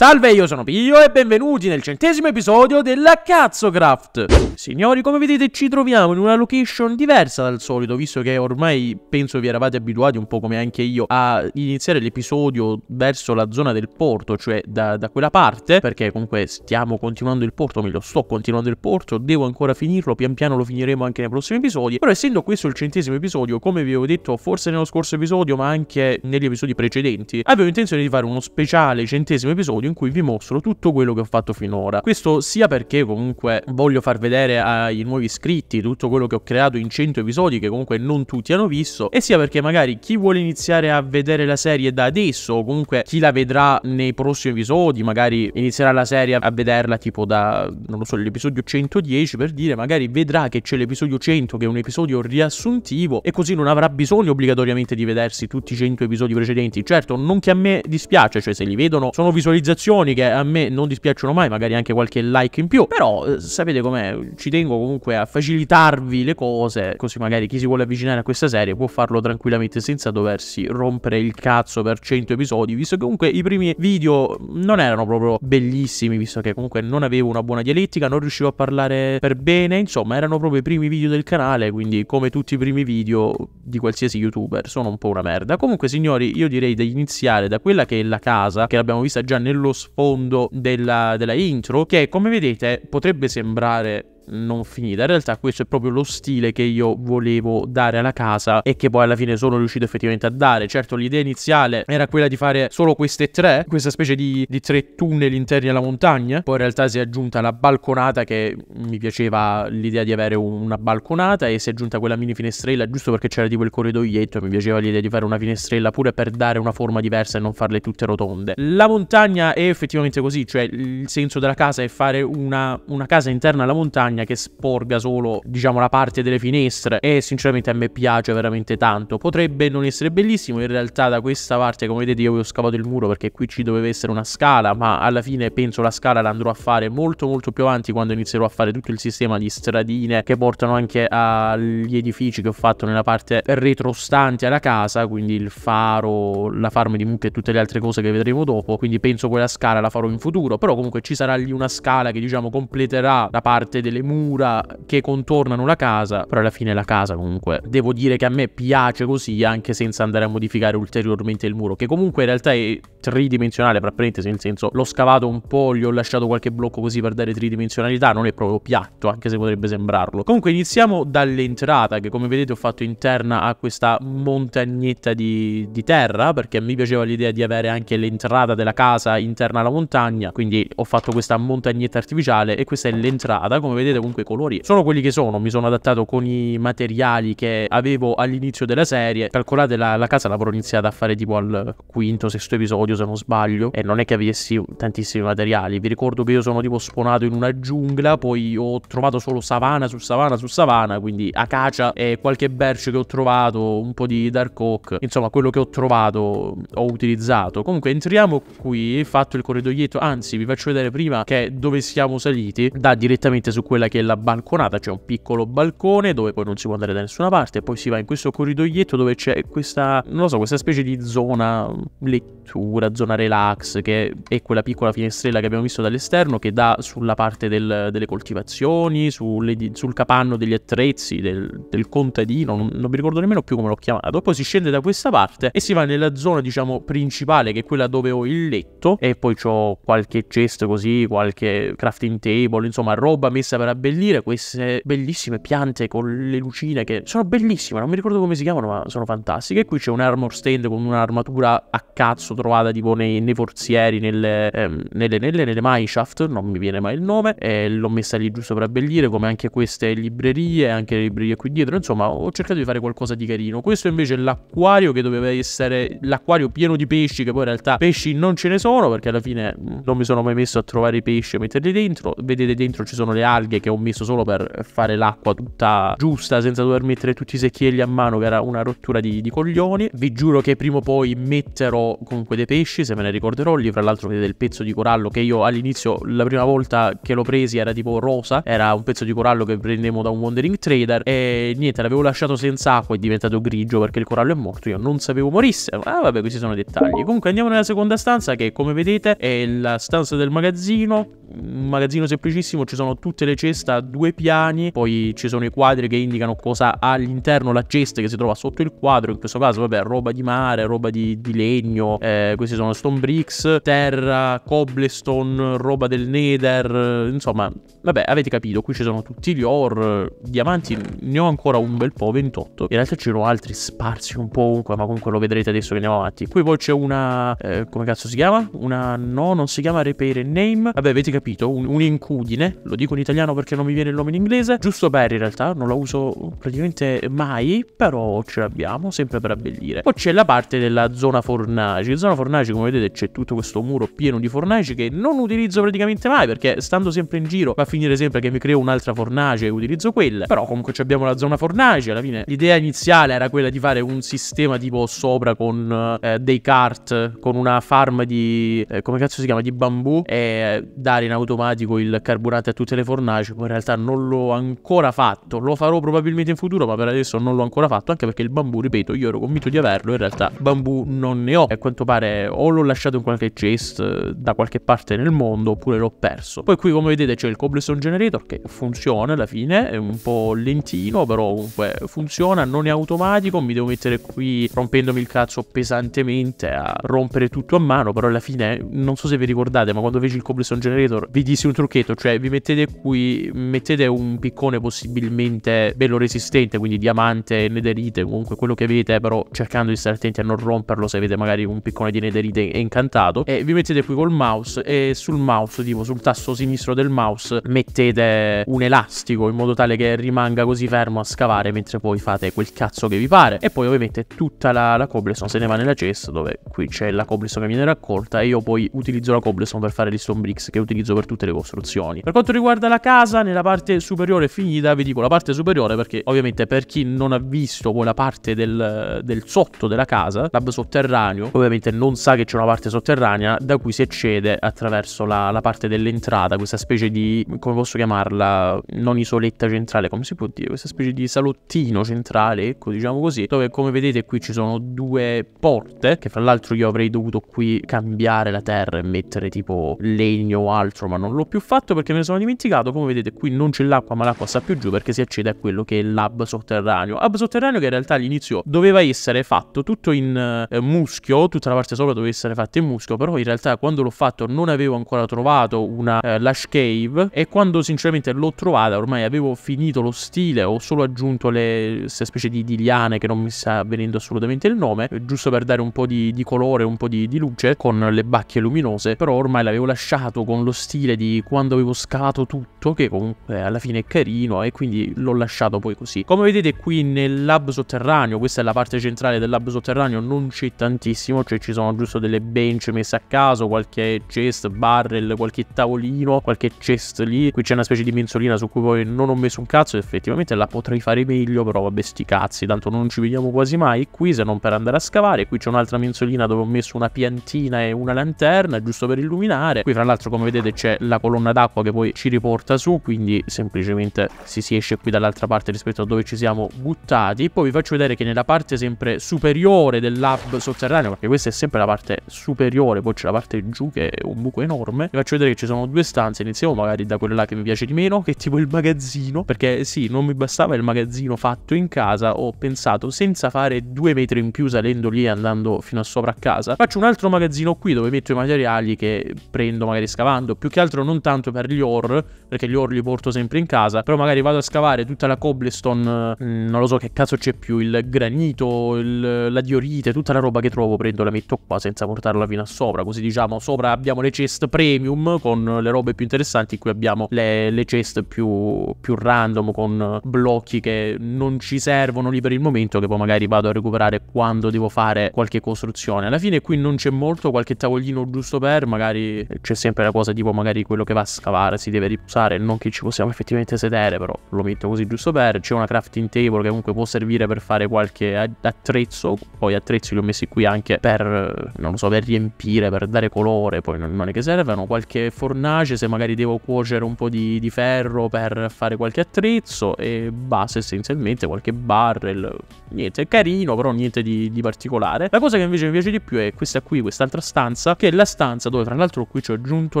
Salve, io sono Pio e benvenuti nel centesimo episodio della Cazzocraft! Signori, come vedete ci troviamo in una location diversa dal solito, visto che ormai penso vi eravate abituati un po' come anche io a iniziare l'episodio verso la zona del porto, cioè da, da, quella parte, perché comunque stiamo continuando il porto, o meglio sto continuando il porto, devo ancora finirlo, pian piano lo finiremo anche nei prossimi episodi, però essendo questo il centesimo episodio, come vi avevo detto forse nello scorso episodio, ma anche negli episodi precedenti, avevo intenzione di fare uno speciale centesimo episodio in cui vi mostro tutto quello che ho fatto finora. Questo sia perché comunque voglio far vedere ai nuovi iscritti tutto quello che ho creato in 100 episodi che comunque non tutti hanno visto e sia perché magari chi vuole iniziare a vedere la serie da adesso o comunque chi la vedrà nei prossimi episodi, magari inizierà la serie a vederla tipo da, non lo so, l'episodio 110 per dire, magari vedrà che c'è l'episodio 100 che è un episodio riassuntivo e così non avrà bisogno obbligatoriamente di vedersi tutti i 100 episodi precedenti. Certo, non che a me dispiace, cioè se li vedono sono visualizzazioni citazioni che a me non dispiacciono mai, magari anche qualche like in più, però eh, sapete com'è, ci tengo comunque a facilitarvi le cose, così magari chi si vuole avvicinare a questa serie può farlo tranquillamente senza doversi rompere il cazzo per 100 episodi, visto che comunque i primi video non erano proprio bellissimi, visto che comunque non avevo una buona dialettica, non riuscivo a parlare per bene, insomma erano proprio i primi video del canale, quindi come tutti i primi video di qualsiasi youtuber sono un po' una merda. Comunque signori, io direi di iniziare da quella che è la casa, che l'abbiamo vista già nello lo sfondo della, della intro che come vedete potrebbe sembrare non finita. In realtà questo è proprio lo stile che io volevo dare alla casa e che poi alla fine sono riuscito effettivamente a dare. Certo l'idea iniziale era quella di fare solo queste tre, questa specie di, di tre tunnel interni alla montagna, poi in realtà si è aggiunta la balconata che mi piaceva l'idea di avere una balconata e si è aggiunta quella mini finestrella giusto perché c'era tipo il corridoietto e mi piaceva l'idea di fare una finestrella pure per dare una forma diversa e non farle tutte rotonde. La montagna è effettivamente così, cioè il senso della casa è fare una, una casa interna alla montagna montagna che sporga solo, diciamo, la parte delle finestre e sinceramente a me piace veramente tanto. Potrebbe non essere bellissimo, in realtà da questa parte, come vedete, io vi ho scavato il muro perché qui ci doveva essere una scala, ma alla fine penso la scala la andrò a fare molto molto più avanti quando inizierò a fare tutto il sistema di stradine che portano anche agli edifici che ho fatto nella parte retrostante alla casa, quindi il faro, la farm di mucche e tutte le altre cose che vedremo dopo, quindi penso quella scala la farò in futuro, però comunque ci sarà lì una scala che diciamo completerà la parte delle mura che contornano la casa, però alla fine la casa comunque devo dire che a me piace così anche senza andare a modificare ulteriormente il muro, che comunque in realtà è tridimensionale, tra parentesi, nel senso l'ho scavato un po', gli ho lasciato qualche blocco così per dare tridimensionalità, non è proprio piatto, anche se potrebbe sembrarlo. Comunque iniziamo dall'entrata, che come vedete ho fatto interna a questa montagnetta di, di terra, perché mi piaceva l'idea di avere anche l'entrata della casa interna alla montagna, quindi ho fatto questa montagnetta artificiale e questa è l'entrata, come vedete vedete comunque i colori sono quelli che sono, mi sono adattato con i materiali che avevo all'inizio della serie, calcolate la, la casa l'avrò iniziata a fare tipo al quinto, sesto episodio se non sbaglio e non è che avessi tantissimi materiali, vi ricordo che io sono tipo sponato in una giungla, poi ho trovato solo savana su savana su savana, quindi acacia e qualche berce che ho trovato, un po' di dark oak, insomma quello che ho trovato ho utilizzato. Comunque entriamo qui, fatto il corridoietto, anzi vi faccio vedere prima che dove siamo saliti, da direttamente su quella quella che è la balconata, c'è un piccolo balcone dove poi non si può andare da nessuna parte, poi si va in questo corridoietto dove c'è questa, non lo so, questa specie di zona lettura, zona relax, che è quella piccola finestrella che abbiamo visto dall'esterno, che dà sulla parte del, delle coltivazioni, sulle, sul capanno degli attrezzi, del, del contadino, non, non, mi ricordo nemmeno più come l'ho chiamato, poi si scende da questa parte e si va nella zona, diciamo, principale, che è quella dove ho il letto, e poi ho qualche cesto così, qualche crafting table, insomma, roba messa per per abbellire queste bellissime piante con le lucine che sono bellissime, non mi ricordo come si chiamano, ma sono fantastiche. E qui c'è un armor stand con un'armatura a cazzo trovata tipo nei, nei forzieri, nelle, ehm, nelle, nelle, nelle mineshaft, non mi viene mai il nome, e l'ho messa lì giusto per abbellire, come anche queste librerie, anche le librerie qui dietro, insomma ho cercato di fare qualcosa di carino. Questo invece è l'acquario che doveva essere l'acquario pieno di pesci, che poi in realtà pesci non ce ne sono perché alla fine non mi sono mai messo a trovare i pesci e metterli dentro. Vedete dentro ci sono le alghe secchielli che ho messo solo per fare l'acqua tutta giusta senza dover mettere tutti i secchielli a mano che era una rottura di, di coglioni. Vi giuro che prima o poi metterò comunque dei pesci se me ne ricorderò. Lì fra l'altro vedete il pezzo di corallo che io all'inizio la prima volta che l'ho presi era tipo rosa, era un pezzo di corallo che prendevo da un Wandering Trader e niente l'avevo lasciato senza acqua è diventato grigio perché il corallo è morto. Io non sapevo morisse. Ah vabbè questi sono dettagli. Comunque andiamo nella seconda stanza che come vedete è la stanza del magazzino un magazzino semplicissimo, ci sono tutte le ceste a due piani, poi ci sono i quadri che indicano cosa ha all'interno la cesta che si trova sotto il quadro, in questo caso vabbè roba di mare, roba di, di legno, eh, questi sono stone bricks, terra, cobblestone, roba del nether, insomma Vabbè, avete capito, qui ci sono tutti gli ore, diamanti, ne ho ancora un bel po', 28. In realtà c'erano altri sparsi un po' ovunque, ma comunque lo vedrete adesso che andiamo avanti. Qui poi c'è una... Eh, come cazzo si chiama? Una... no, non si chiama Repair Name. Vabbè, avete capito, un, un incudine, lo dico in italiano perché non mi viene il nome in inglese, giusto per in realtà, non la uso praticamente mai, però ce l'abbiamo, sempre per abbellire. Poi c'è la parte della zona fornaci, in zona fornaci come vedete c'è tutto questo muro pieno di fornaci che non utilizzo praticamente mai perché stando sempre in giro va a finire sempre che mi creo un'altra fornace e utilizzo quella. Però comunque abbiamo la zona fornace, alla fine l'idea iniziale era quella di fare un sistema tipo sopra con eh, dei cart, con una farm di... Eh, come cazzo si chiama? Di bambù e eh, dare in automatico il carburante a tutte le fornaci. Poi in realtà non l'ho ancora fatto, lo farò probabilmente in futuro, ma per adesso non l'ho ancora fatto, anche perché il bambù, ripeto, io ero convinto di averlo, in realtà bambù non ne ho. E a quanto pare o l'ho lasciato in qualche chest eh, da qualche parte nel mondo oppure l'ho perso. Poi qui come vedete c'è il cobble Blessing Generator che funziona alla fine, è un po' lentino, però comunque funziona, non è automatico, mi devo mettere qui rompendomi il cazzo pesantemente a rompere tutto a mano, però alla fine non so se vi ricordate, ma quando feci il Cobblestone Generator vi dissi un trucchetto, cioè vi mettete qui, mettete un piccone possibilmente bello resistente, quindi diamante, nederite, comunque quello che avete, però cercando di stare attenti a non romperlo se avete magari un piccone di nederite incantato e vi mettete qui col mouse e sul mouse, tipo sul tasto sinistro del mouse mettete un elastico in modo tale che rimanga così fermo a scavare mentre poi fate quel cazzo che vi pare. E poi ovviamente tutta la, la cobblestone se ne va nella cesta dove qui c'è la cobblestone che viene raccolta e io poi utilizzo la cobblestone per fare gli stone bricks che utilizzo per tutte le costruzioni. Per quanto riguarda la casa, nella parte superiore finita, vi dico la parte superiore perché ovviamente per chi non ha visto quella parte del, del sotto della casa, l'hub sotterraneo, ovviamente non sa che c'è una parte sotterranea da cui si accede attraverso la, la parte dell'entrata, questa specie di come posso chiamarla, non isoletta centrale, come si può dire, questa specie di salottino centrale, ecco, diciamo così, dove come vedete qui ci sono due porte, che fra l'altro io avrei dovuto qui cambiare la terra e mettere tipo legno o altro, ma non l'ho più fatto perché me ne sono dimenticato, come vedete qui non c'è l'acqua, ma l'acqua sta più giù perché si accede a quello che è l'hub sotterraneo, hub sotterraneo che in realtà all'inizio doveva essere fatto tutto in eh, muschio, tutta la parte sopra doveva essere fatta in muschio, però in realtà quando l'ho fatto non avevo ancora trovato una eh, lash cave e quando sinceramente l'ho trovata ormai avevo finito lo stile, ho solo aggiunto le, queste specie di, diliane che non mi sta venendo assolutamente il nome, eh, giusto per dare un po' di, di colore, un po' di, di, luce con le bacche luminose, però ormai l'avevo lasciato con lo stile di quando avevo scavato tutto, che comunque alla fine è carino e quindi l'ho lasciato poi così. Come vedete qui nel lab sotterraneo, questa è la parte centrale del lab sotterraneo, non c'è tantissimo, cioè ci sono giusto delle bench messe a caso, qualche chest, barrel, qualche tavolino, qualche chest lì lì. Qui c'è una specie di mensolina su cui poi non ho messo un cazzo. Effettivamente la potrei fare meglio, però vabbè, sti cazzi. Tanto non ci vediamo quasi mai qui se non per andare a scavare. Qui c'è un'altra mensolina dove ho messo una piantina e una lanterna, giusto per illuminare. Qui, fra l'altro, come vedete, c'è la colonna d'acqua che poi ci riporta su. Quindi semplicemente si, si esce qui dall'altra parte rispetto a dove ci siamo buttati. Poi vi faccio vedere che nella parte sempre superiore del lab sotterraneo, perché questa è sempre la parte superiore, poi c'è la parte giù che è un buco enorme. Vi faccio vedere che ci sono due stanze. Iniziamo magari da quella quella là che mi piace di meno, che è tipo il magazzino, perché sì, non mi bastava il magazzino fatto in casa, ho pensato senza fare due metri in più salendo lì e andando fino a sopra a casa, faccio un altro magazzino qui dove metto i materiali che prendo magari scavando, più che altro non tanto per gli ore, perché gli ore li porto sempre in casa, però magari vado a scavare tutta la cobblestone, mm, non lo so che cazzo c'è più, il granito, il, la diorite, tutta la roba che trovo prendo la metto qua senza portarla fino a sopra, così diciamo sopra abbiamo le chest premium con le robe più interessanti qui abbiamo diciamo, le, le chest più, più, random con blocchi che non ci servono lì per il momento, che poi magari vado a recuperare quando devo fare qualche costruzione. Alla fine qui non c'è molto, qualche tavolino giusto per, magari c'è sempre la cosa tipo magari quello che va a scavare si deve riposare, non che ci possiamo effettivamente sedere, però lo metto così giusto per. C'è una crafting table che comunque può servire per fare qualche attrezzo, poi attrezzi li ho messi qui anche per, non lo so, per riempire, per dare colore, poi non, non è che servano, qualche fornace se magari devo cuocere un po' di, di ferro per fare qualche attrezzo e basta essenzialmente, qualche barrel, niente, è carino però niente di, di, particolare. La cosa che invece mi piace di più è questa qui, quest'altra stanza, che è la stanza dove tra l'altro qui ci ho aggiunto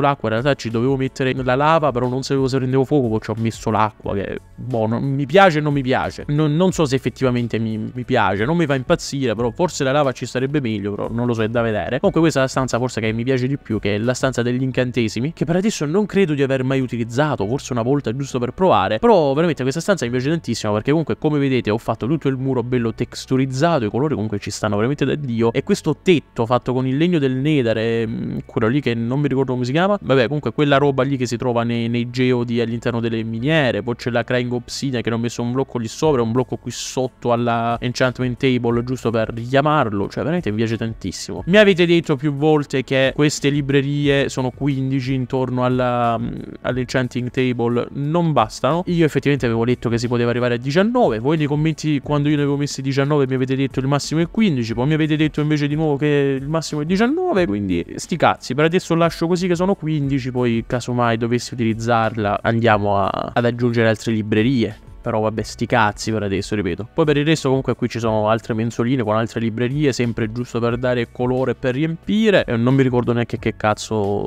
l'acqua, in realtà ci dovevo mettere la lava, però non sapevo se prendevo fuoco, poi ci ho messo l'acqua, che boh, non, mi piace e non mi piace. Non, non so se effettivamente mi, mi, piace, non mi fa impazzire, però forse la lava ci sarebbe meglio, però non lo so, è da vedere. Comunque questa è la stanza forse che mi piace di più, che è la stanza degli incantesimi, che per adesso non credo di aver mai usato utilizzato forse una volta giusto per provare però veramente questa stanza mi piace tantissimo perché comunque come vedete ho fatto tutto il muro bello texturizzato i colori comunque ci stanno veramente da dio e questo tetto fatto con il legno del nether e mm, quello lì che non mi ricordo come si chiama vabbè comunque quella roba lì che si trova nei, nei geodi all'interno delle miniere poi c'è la crying obsidian che ne ho messo un blocco lì sopra un blocco qui sotto alla enchantment table giusto per richiamarlo cioè veramente mi piace tantissimo mi avete detto più volte che queste librerie sono 15 intorno alla, mm, alle del chanting table non bastano. Io effettivamente avevo detto che si poteva arrivare a 19, voi nei commenti quando io ne avevo messi 19 mi avete detto il massimo è 15, poi mi avete detto invece di nuovo che il massimo è 19, quindi sti cazzi, per adesso lascio così che sono 15, poi casomai dovessi utilizzarla andiamo a, ad aggiungere altre librerie. Però vabbè, sti cazzi per adesso, ripeto. Poi per il resto comunque qui ci sono altre mensoline con altre librerie, sempre giusto per dare colore e per riempire. non mi ricordo neanche che cazzo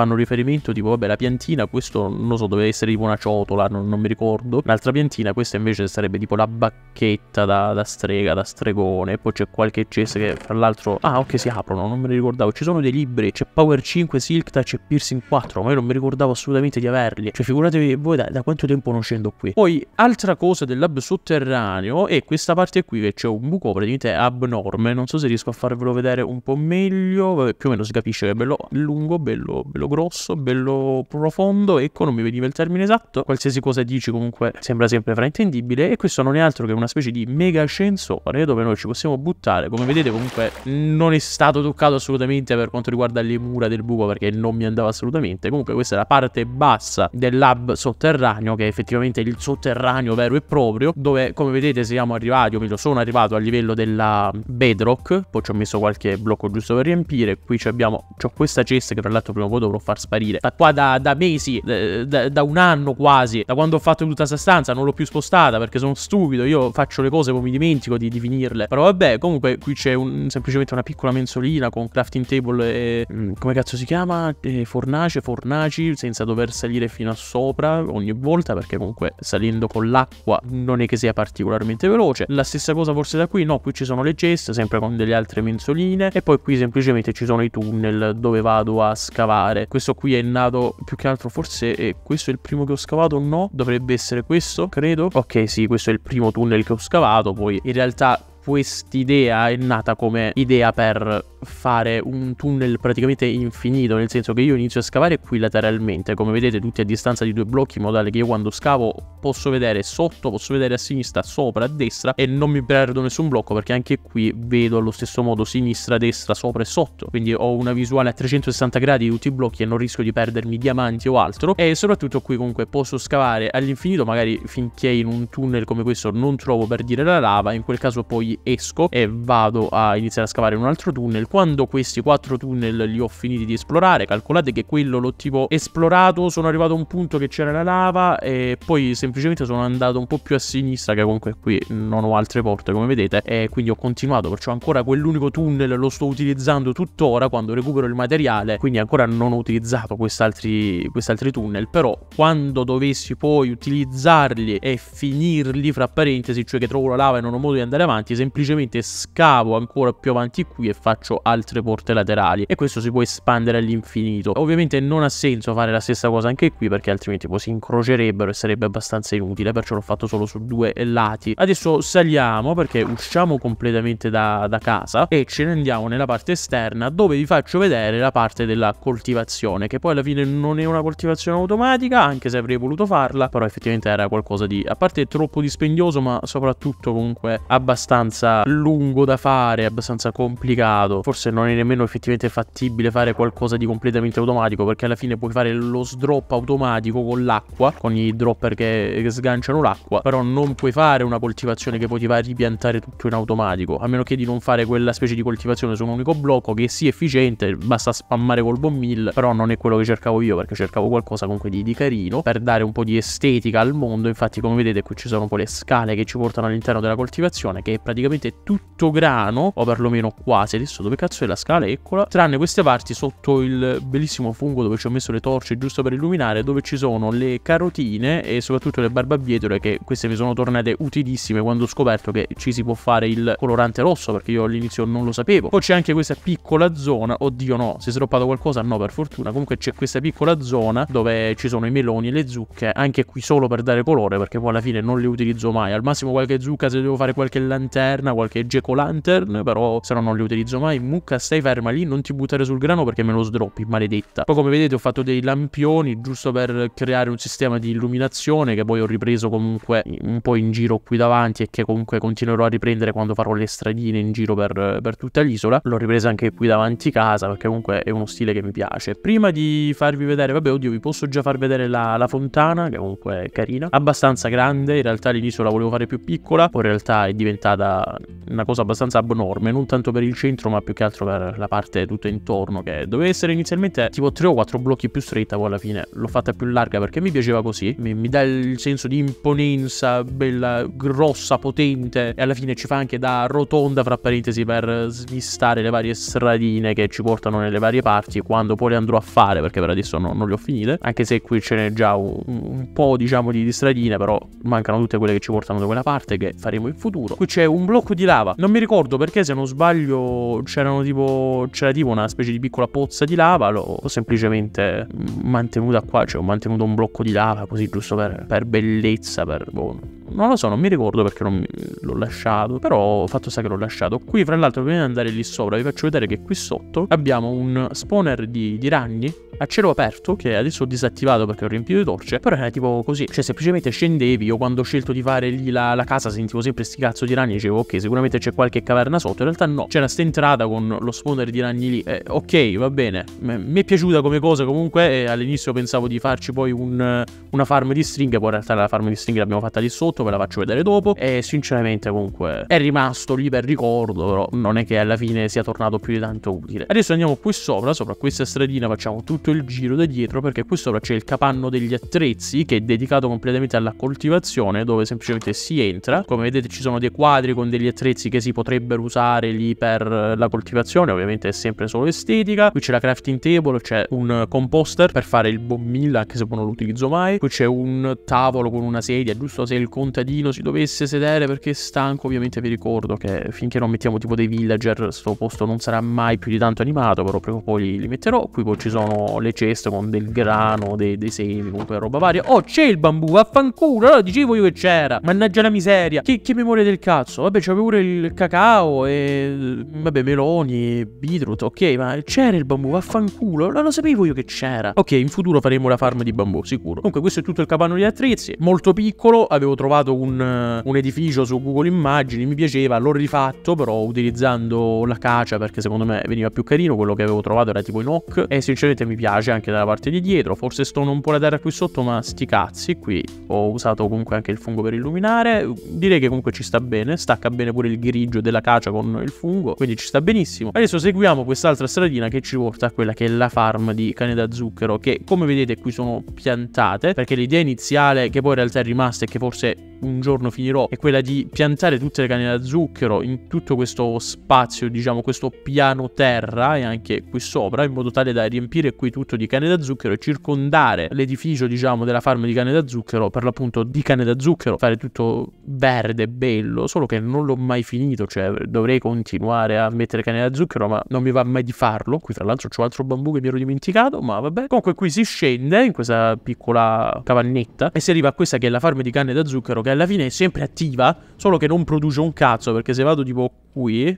fanno riferimento tipo vabbè la piantina questo non lo so doveva essere tipo una ciotola non, non mi ricordo l'altra piantina questa invece sarebbe tipo la bacchetta da, da strega da stregone poi c'è qualche cesta che fra l'altro ah ok si aprono non me ne ricordavo ci sono dei libri c'è Power 5 Silk Touch e Piercing 4 ma io non mi ricordavo assolutamente di averli cioè figuratevi voi da, da quanto tempo non scendo qui poi altra cosa del lab sotterraneo è questa parte qui che c'è un buco praticamente abnorme non so se riesco a farvelo vedere un po' meglio vabbè più o meno si capisce che è bello lungo bello bello grosso, bello profondo, ecco, non mi veniva il termine esatto. Qualsiasi cosa dici comunque sembra sempre fraintendibile e questo non è altro che una specie di mega ascensore dove noi ci possiamo buttare. Come vedete comunque non è stato toccato assolutamente per quanto riguarda le mura del buco perché non mi andava assolutamente. Comunque questa è la parte bassa del lab sotterraneo che è effettivamente il sotterraneo vero e proprio dove come vedete siamo arrivati, o meglio sono arrivato al livello della bedrock, poi ci ho messo qualche blocco giusto per riempire. Qui abbiamo, c'ho questa cesta che tra l'altro prima o poi dovrò far sparire. Sta qua da, da mesi, eh, da, da, un anno quasi, da quando ho fatto tutta questa stanza, non l'ho più spostata perché sono stupido, io faccio le cose poi mi dimentico di, di finirle. Però vabbè, comunque qui c'è un, semplicemente una piccola mensolina con crafting table e... Mm, come cazzo si chiama? E fornace, fornaci, senza dover salire fino a sopra ogni volta perché comunque salendo con l'acqua non è che sia particolarmente veloce. La stessa cosa forse da qui, no, qui ci sono le ceste, sempre con delle altre mensoline e poi qui semplicemente ci sono i tunnel dove vado a scavare scavare. Questo qui è il nato più che altro forse e questo è il primo che ho scavato, no? Dovrebbe essere questo, credo. Ok, sì, questo è il primo tunnel che ho scavato, poi in realtà quest'idea è nata come idea per fare un tunnel praticamente infinito, nel senso che io inizio a scavare qui lateralmente, come vedete tutti a distanza di due blocchi, in modo tale che io quando scavo posso vedere sotto, posso vedere a sinistra, sopra, a destra e non mi perdo nessun blocco perché anche qui vedo allo stesso modo sinistra, destra, sopra e sotto, quindi ho una visuale a 360 gradi di tutti i blocchi e non rischio di perdermi diamanti o altro e soprattutto qui comunque posso scavare all'infinito, magari finché in un tunnel come questo non trovo per dire la lava, in quel caso poi esco e vado a iniziare a scavare un altro tunnel quando questi quattro tunnel li ho finiti di esplorare, calcolate che quello l'ho tipo esplorato, sono arrivato a un punto che c'era la lava e poi semplicemente sono andato un po' più a sinistra che comunque qui non ho altre porte come vedete e quindi ho continuato, perciò ancora quell'unico tunnel lo sto utilizzando tuttora quando recupero il materiale, quindi ancora non ho utilizzato quest'altri, quest'altri tunnel, però quando dovessi poi utilizzarli e finirli fra parentesi, cioè che trovo la lava e non ho modo di andare avanti, semplicemente scavo ancora più avanti qui e faccio altre porte laterali e questo si può espandere all'infinito. Ovviamente non ha senso fare la stessa cosa anche qui perché altrimenti poi si incrocerebbero e sarebbe abbastanza inutile, perciò l'ho fatto solo su due lati. Adesso saliamo perché usciamo completamente da, da casa e ce ne andiamo nella parte esterna dove vi faccio vedere la parte della coltivazione che poi alla fine non è una coltivazione automatica anche se avrei voluto farla, però effettivamente era qualcosa di a parte troppo dispendioso ma soprattutto comunque abbastanza lungo da fare, abbastanza complicato forse non è nemmeno effettivamente fattibile fare qualcosa di completamente automatico perché alla fine puoi fare lo sdrop automatico con l'acqua, con i dropper che, sganciano l'acqua, però non puoi fare una coltivazione che poi ti va a ripiantare tutto in automatico, a meno che di non fare quella specie di coltivazione su un unico blocco che sia efficiente, basta spammare col bomb mill, però non è quello che cercavo io perché cercavo qualcosa comunque di, di carino per dare un po' di estetica al mondo, infatti come vedete qui ci sono un po' le scale che ci portano all'interno della coltivazione che è praticamente tutto grano o perlomeno quasi, adesso dove cazzo è la scala, eccola. Tranne queste parti sotto il bellissimo fungo dove ci ho messo le torce giusto per illuminare, dove ci sono le carotine e soprattutto le barbabietole che queste mi sono tornate utilissime quando ho scoperto che ci si può fare il colorante rosso perché io all'inizio non lo sapevo. Poi c'è anche questa piccola zona, oddio no, si è sroppato qualcosa? No, per fortuna. Comunque c'è questa piccola zona dove ci sono i meloni e le zucche, anche qui solo per dare colore perché poi alla fine non le utilizzo mai. Al massimo qualche zucca se devo fare qualche lanterna, qualche geco lantern, però se no non le utilizzo mai mucca stai ferma lì, non ti buttare sul grano perché me lo sdroppi, maledetta. Poi come vedete ho fatto dei lampioni giusto per creare un sistema di illuminazione che poi ho ripreso comunque un po' in giro qui davanti e che comunque continuerò a riprendere quando farò le stradine in giro per, per tutta l'isola. L'ho ripresa anche qui davanti casa perché comunque è uno stile che mi piace. Prima di farvi vedere, vabbè oddio vi posso già far vedere la, la fontana che comunque è carina, abbastanza grande, in realtà l'isola volevo fare più piccola, poi in realtà è diventata una cosa abbastanza abnorme, non tanto per il centro ma più che altro per la parte tutta intorno che doveva essere inizialmente tipo 3 o 4 blocchi più stretta, poi alla fine l'ho fatta più larga perché mi piaceva così, mi, mi dà il senso di imponenza, bella, grossa, potente e alla fine ci fa anche da rotonda fra parentesi per svistare le varie stradine che ci portano nelle varie parti quando poi le andrò a fare perché per adesso no, non le ho finite, anche se qui ce n'è già un, un po' diciamo di, di stradine però mancano tutte quelle che ci portano da quella parte che faremo in futuro. Qui c'è un blocco di lava, non mi ricordo perché se non sbaglio c'era c'erano tipo, c'era tipo una specie di piccola pozza di lava, l'ho semplicemente mantenuta qua, cioè ho mantenuto un blocco di lava così giusto per, per bellezza, per boh, non lo so, non mi ricordo perché mi... l'ho lasciato, però fatto sta che l'ho lasciato. Qui fra l'altro prima di andare lì sopra vi faccio vedere che qui sotto abbiamo un spawner di, di ranni a cielo aperto che adesso ho disattivato perché ho riempito le torce, però era tipo così, cioè semplicemente scendevi, io quando ho scelto di fare lì la, la casa sentivo sempre sti cazzo di ragni dicevo ok sicuramente c'è qualche caverna sotto, in realtà no, c'era sta entrata con lo spawner di ragni lì, eh, ok va bene, mi è piaciuta come cosa comunque, eh, all'inizio pensavo di farci poi un, una farm di stringhe, poi in realtà la farm di stringhe l'abbiamo fatta lì sotto, sotto, ve la faccio vedere dopo. E sinceramente, comunque, è rimasto lì per ricordo, però non è che alla fine sia tornato più di tanto utile. Adesso andiamo qui sopra, sopra questa stradina, facciamo tutto il giro da dietro, perché qui sopra c'è il capanno degli attrezzi, che è dedicato completamente alla coltivazione, dove semplicemente si entra. Come vedete ci sono dei quadri con degli attrezzi che si potrebbero usare lì per la coltivazione, ovviamente è sempre solo estetica. Qui c'è la crafting table, c'è un composter per fare il bombilla, anche se non lo utilizzo mai. Qui c'è un tavolo con una sedia, giusto se il conto contadino si dovesse sedere perché è stanco, ovviamente vi ricordo che finché non mettiamo tipo dei villager sto posto non sarà mai più di tanto animato, però prima o poi li, li metterò. Qui poi ci sono le ceste con del grano, dei, dei semi, comunque roba varia. Oh, c'è il bambù, vaffanculo, allora dicevo io che c'era. Mannaggia la miseria, che, che memoria del cazzo. Vabbè, c'avevo pure il cacao e... Mm, vabbè, meloni e beetroot, ok, ma c'era il bambù, vaffanculo, lo, lo sapevo io che c'era. Ok, in futuro faremo la farm di bambù, sicuro. Comunque questo è tutto il capanno di attrezzi, molto piccolo, avevo trovato trovato un, un, edificio su Google Immagini, mi piaceva, l'ho rifatto però utilizzando la l'acacia perché secondo me veniva più carino, quello che avevo trovato era tipo in oak e sinceramente mi piace anche dalla parte di dietro, forse stono un po' la terra qui sotto ma sti cazzi, qui ho usato comunque anche il fungo per illuminare, direi che comunque ci sta bene, stacca bene pure il grigio della cacia con il fungo, quindi ci sta benissimo. Adesso seguiamo quest'altra stradina che ci porta a quella che è la farm di cane da zucchero che come vedete qui sono piantate perché l'idea iniziale che poi in realtà è rimasta è che forse un giorno finirò è quella di piantare tutte le canne da zucchero in tutto questo spazio, diciamo questo piano terra e anche qui sopra, in modo tale da riempire qui tutto di canne da zucchero e circondare l'edificio, diciamo, della farma di canne da zucchero, per l'appunto di canne da zucchero, fare tutto verde, bello, solo che non l'ho mai finito, cioè dovrei continuare a mettere canne da zucchero, ma non mi va mai di farlo. Qui tra l'altro c'ho altro bambù che mi ero dimenticato, ma vabbè. Comunque qui si scende in questa piccola cavannetta e si arriva a questa che è la farma di canne da zucchero che alla fine è sempre attiva, solo che non produce un cazzo, perché se vado tipo qui,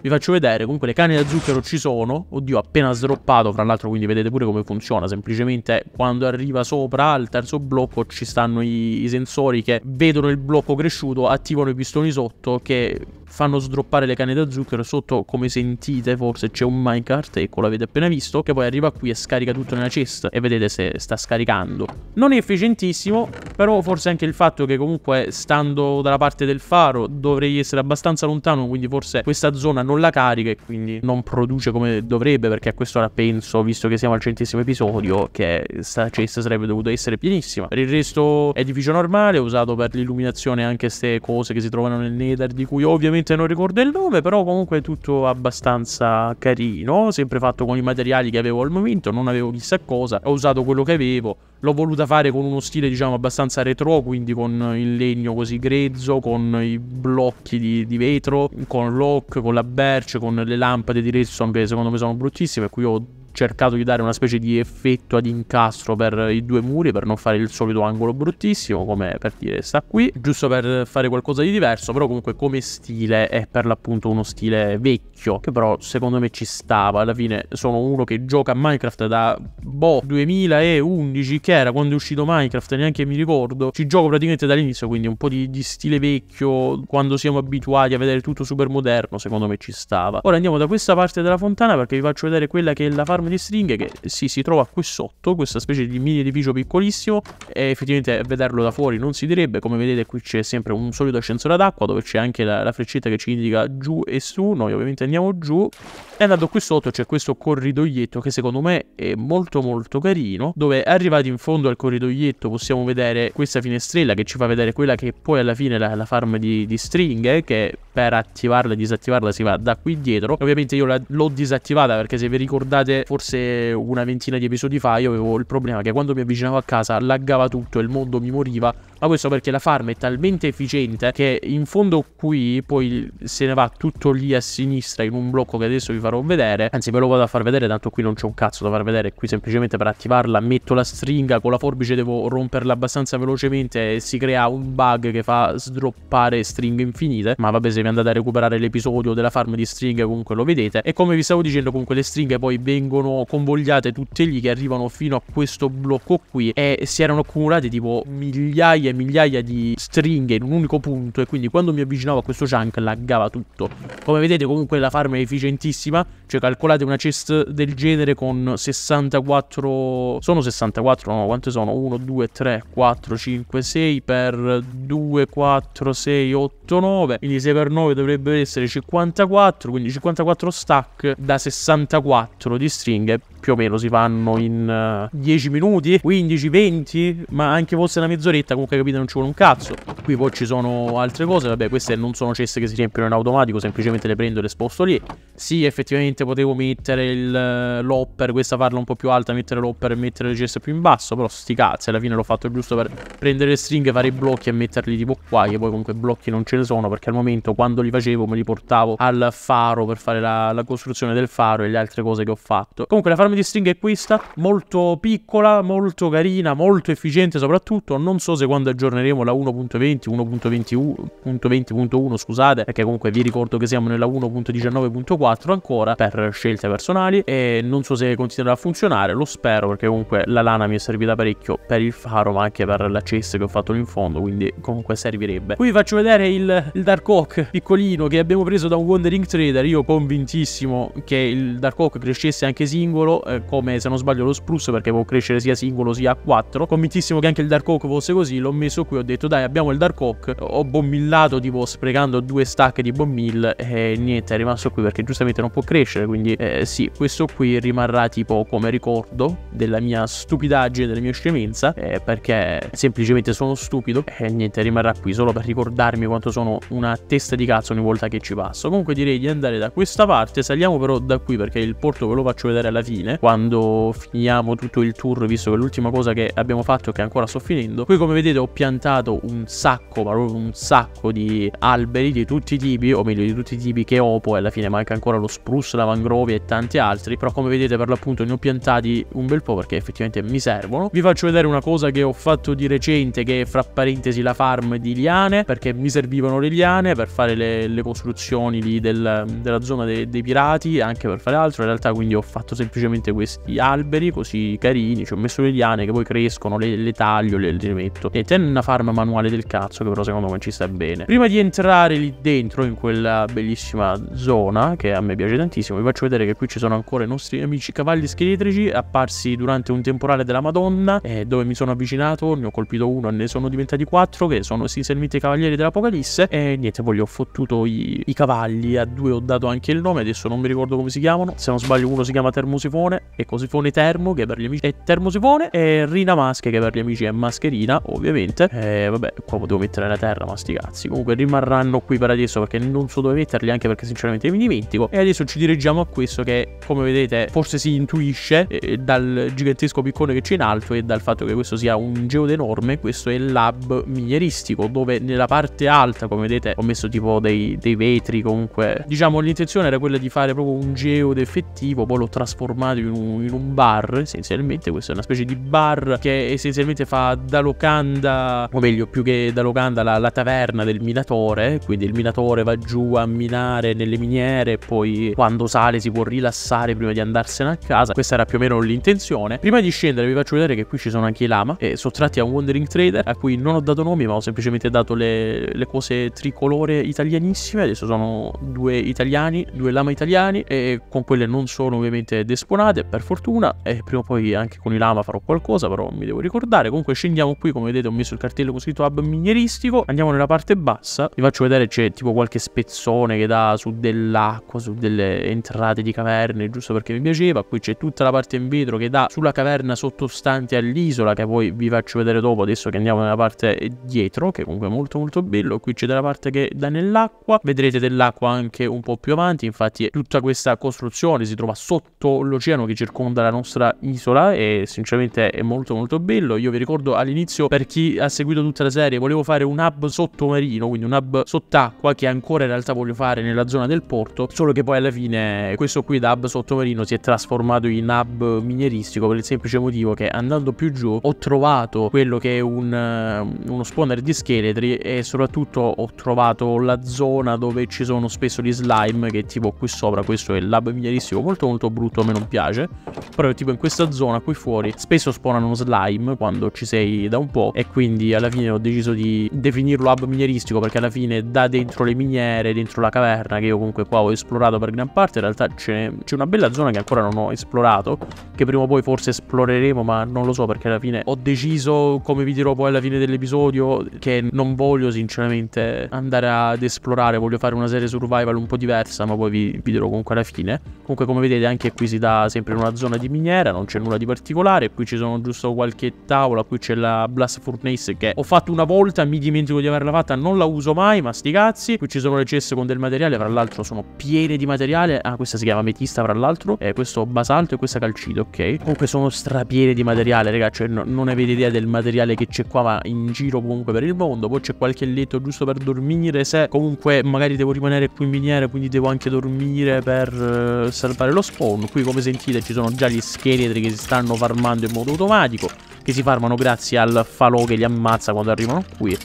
vi faccio vedere, comunque le canne da zucchero ci sono, oddio appena sdroppato, fra l'altro quindi vedete pure come funziona, semplicemente quando arriva sopra al terzo blocco ci stanno i, i sensori che vedono il blocco cresciuto, attivano i pistoni sotto che fanno sdroppare le canne da zucchero, sotto come sentite forse c'è un minecart, ecco l'avete appena visto, che poi arriva qui e scarica tutto nella cesta e vedete se sta scaricando. Non è efficientissimo, però forse anche il fatto che comunque stando dalla parte del faro dovrei essere abbastanza lontano, quindi forse questa zona non la carica e quindi non produce come dovrebbe, perché a quest'ora penso, visto che siamo al centesimo episodio, che sta cesta sarebbe dovuta essere pienissima. Per il resto edificio normale, usato per l'illuminazione anche queste cose che si trovano nel nether, di cui ovviamente Sinceramente non ricordo il nome, però comunque tutto abbastanza carino, sempre fatto con i materiali che avevo al momento, non avevo chissà cosa, ho usato quello che avevo, l'ho voluta fare con uno stile diciamo abbastanza retro, quindi con il legno così grezzo, con i blocchi di, di vetro, con l'oc, con la berce, con le lampade di redstone che secondo me sono bruttissime, qui ho cercato di dare una specie di effetto ad incastro per i due muri per non fare il solito angolo bruttissimo come per dire sta qui giusto per fare qualcosa di diverso però comunque come stile è per l'appunto uno stile vecchio che però secondo me ci stava alla fine sono uno che gioca a Minecraft da boh 2011 che era quando è uscito Minecraft neanche mi ricordo ci gioco praticamente dall'inizio quindi un po' di, di stile vecchio quando siamo abituati a vedere tutto super moderno secondo me ci stava ora andiamo da questa parte della fontana perché vi faccio vedere quella che è la farmacia forma di stringhe che sì, si trova qui sotto, questa specie di mini edificio piccolissimo e effettivamente vederlo da fuori non si direbbe, come vedete qui c'è sempre un solito ascensore d'acqua dove c'è anche la, la, freccetta che ci indica giù e su, noi ovviamente andiamo giù e andando qui sotto c'è questo corridoietto che secondo me è molto molto carino, dove arrivati in fondo al corridoietto possiamo vedere questa finestrella che ci fa vedere quella che poi alla fine è la, la farm di, di stringhe che per attivarla e disattivarla si va da qui dietro, ovviamente io l'ho disattivata perché se vi ricordate forse una ventina di episodi fa io avevo il problema che quando mi avvicinavo a casa laggava tutto e il mondo mi moriva, ma questo perché la farm è talmente efficiente che in fondo qui poi se ne va tutto lì a sinistra in un blocco che adesso vi farò vedere, anzi ve lo vado a far vedere tanto qui non c'è un cazzo da far vedere, qui semplicemente per attivarla metto la stringa, con la forbice devo romperla abbastanza velocemente e si crea un bug che fa sdroppare stringhe infinite, ma vabbè se vi andate a recuperare l'episodio della farm di stringhe comunque lo vedete e come vi stavo dicendo comunque le stringhe poi vengono vengono convogliate tutte lì che arrivano fino a questo blocco qui e si erano accumulate tipo migliaia e migliaia di stringhe in un unico punto e quindi quando mi avvicinavo a questo chunk laggava tutto. Come vedete comunque la farm è efficientissima, cioè calcolate una chest del genere con 64... sono 64 no? Quante sono? 1, 2, 3, 4, 5, 6 per 2, 4, 6, 8, 9 quindi 6 per 9 dovrebbero essere 54 quindi 54 stack da 64 di stringhe Yeah. più o meno si fanno in uh, eh, 10 minuti, 15, 20, ma anche forse una mezz'oretta, comunque capite non ci vuole un cazzo. Qui poi ci sono altre cose, vabbè queste non sono ceste che si riempiono in automatico, semplicemente le prendo e le sposto lì. Sì, effettivamente potevo mettere eh, l'hopper, questa farla un po' più alta, mettere l'hopper e mettere le ceste più in basso, però sti cazzi, alla fine l'ho fatto giusto per prendere le stringhe, fare i blocchi e metterli tipo qua, che poi comunque blocchi non ce ne sono, perché al momento quando li facevo me li portavo al faro per fare la, la costruzione del faro e le altre cose che ho fatto. Comunque la farmacia di distingue è questa, molto piccola, molto carina, molto efficiente soprattutto, non so se quando aggiorneremo la 1.20, 1.21, 1.20.1 scusate, perché comunque vi ricordo che siamo nella 1.19.4 ancora per scelte personali e non so se continuerà a funzionare, lo spero perché comunque la lana mi è servita parecchio per il faro ma anche per l'accesso che ho fatto lì in fondo, quindi comunque servirebbe. Qui vi faccio vedere il, il Dark Hawk piccolino che abbiamo preso da un Wandering Trader, io convintissimo che il Dark Hawk crescesse anche singolo eh, come, se non sbaglio, lo spruce perché può crescere sia singolo sia a 4. Convintissimo che anche il Dark Oak fosse così, l'ho messo qui, ho detto dai abbiamo il Dark Oak, ho bombillato tipo sprecando due stack di bombill e niente è rimasto qui perché giustamente non può crescere, quindi eh, sì, questo qui rimarrà tipo come ricordo della mia stupidaggine, della mia scemenza, eh, perché semplicemente sono stupido e niente rimarrà qui solo per ricordarmi quanto sono una testa di cazzo ogni volta che ci passo. Comunque direi di andare da questa parte, saliamo però da qui perché il porto ve lo faccio vedere alla fine fine, quando finiamo tutto il tour, visto che l'ultima cosa che abbiamo fatto è che ancora sto finendo, qui come vedete ho piantato un sacco, ma proprio un sacco di alberi di tutti i tipi, o meglio di tutti i tipi che ho, poi alla fine manca ancora lo spruce, la mangrovia e tanti altri, però come vedete per l'appunto ne ho piantati un bel po' perché effettivamente mi servono. Vi faccio vedere una cosa che ho fatto di recente, che è fra parentesi la farm di liane, perché mi servivano le liane per fare le, le costruzioni lì del, della zona dei, dei pirati, anche per fare altro, in realtà quindi ho fatto semplicemente semplicemente questi alberi così carini, ci ho messo le liane che poi crescono, le, le taglio, le rimetto. E è una farm manuale del cazzo che però secondo me ci sta bene. Prima di entrare lì dentro in quella bellissima zona che a me piace tantissimo, vi faccio vedere che qui ci sono ancora i nostri amici cavalli scheletrici apparsi durante un temporale della Madonna eh, dove mi sono avvicinato, ne ho colpito uno e ne sono diventati quattro che sono essenzialmente i cavalieri dell'Apocalisse e niente, poi gli ho fottuto i, i cavalli, a due ho dato anche il nome, adesso non mi ricordo come si chiamano, se non sbaglio uno si chiama Termosifone Termosifone e Cosifone Termo che per gli amici è Termosifone e Rina Masche che per gli amici è Mascherina ovviamente e vabbè qua potevo mettere la terra ma sti cazzi comunque rimarranno qui per adesso perché non so dove metterli anche perché sinceramente mi dimentico e adesso ci dirigiamo a questo che come vedete forse si intuisce eh, dal gigantesco piccone che c'è in alto e dal fatto che questo sia un geode enorme questo è il lab minieristico dove nella parte alta come vedete ho messo tipo dei, dei vetri comunque diciamo l'intenzione era quella di fare proprio un geode effettivo poi l'ho trasformato filmato in un, in un, bar, essenzialmente questa è una specie di bar che essenzialmente fa da locanda, o meglio più che da locanda la, la taverna del minatore, quindi il minatore va giù a minare nelle miniere e poi quando sale si può rilassare prima di andarsene a casa, questa era più o meno l'intenzione. Prima di scendere vi faccio vedere che qui ci sono anche i lama e sottratti a un wandering trader a cui non ho dato nomi ma ho semplicemente dato le, le cose tricolore italianissime, adesso sono due italiani, due lama italiani e con quelle non sono ovviamente desponati cantonate, per fortuna, e prima o poi anche con i lama farò qualcosa, però mi devo ricordare. Comunque scendiamo qui, come vedete ho messo il cartello con scritto hub minieristico, andiamo nella parte bassa, vi faccio vedere c'è tipo qualche spezzone che dà su dell'acqua, su delle entrate di caverne, giusto perché mi piaceva, qui c'è tutta la parte in vetro che dà sulla caverna sottostante all'isola, che poi vi faccio vedere dopo, adesso che andiamo nella parte dietro, che comunque è molto molto bello, qui c'è della parte che dà nell'acqua, vedrete dell'acqua anche un po' più avanti, infatti tutta questa costruzione si trova sotto l'oceano, l'oceano che circonda la nostra isola e sinceramente è molto molto bello. Io vi ricordo all'inizio per chi ha seguito tutta la serie volevo fare un hub sottomarino, quindi un hub sott'acqua che ancora in realtà voglio fare nella zona del porto, solo che poi alla fine questo qui da hub sottomarino si è trasformato in hub minieristico per il semplice motivo che andando più giù ho trovato quello che è un, eh, uno spawner di scheletri e soprattutto ho trovato la zona dove ci sono spesso gli slime che tipo qui sopra questo è l'hub minieristico molto molto brutto a me non piace piace. Proprio tipo in questa zona qui fuori spesso spawnano slime quando ci sei da un po' e quindi alla fine ho deciso di definirlo hub minieristico perché alla fine da dentro le miniere, dentro la caverna che io comunque qua ho esplorato per gran parte, in realtà c'è una bella zona che ancora non ho esplorato, che prima o poi forse esploreremo ma non lo so perché alla fine ho deciso come vi dirò poi alla fine dell'episodio che non voglio sinceramente andare ad esplorare, voglio fare una serie survival un po' diversa ma poi vi, vi dirò comunque alla fine. Comunque come vedete anche qui si dà sempre in una zona di miniera, non c'è nulla di particolare. Qui ci sono giusto qualche tavola, qui c'è la Blast Furnace che ho fatto una volta, mi dimentico di averla fatta, non la uso mai, ma sti cazzi. Qui ci sono le ceste con del materiale, fra l'altro sono piene di materiale. Ah, questa si chiama metista, fra l'altro. Eh, questo basalto e questa calcite, ok. Comunque sono strapiene di materiale, ragazzi, cioè no, non avete idea del materiale che c'è qua, ma in giro comunque per il mondo. Poi c'è qualche letto giusto per dormire, se comunque magari devo rimanere qui in miniera, quindi devo anche dormire per eh, salvare lo spawn. Qui come sentite garantita ci sono già gli scheletri che si stanno farmando in modo automatico, che si farmano grazie al falò che li ammazza quando arrivano qui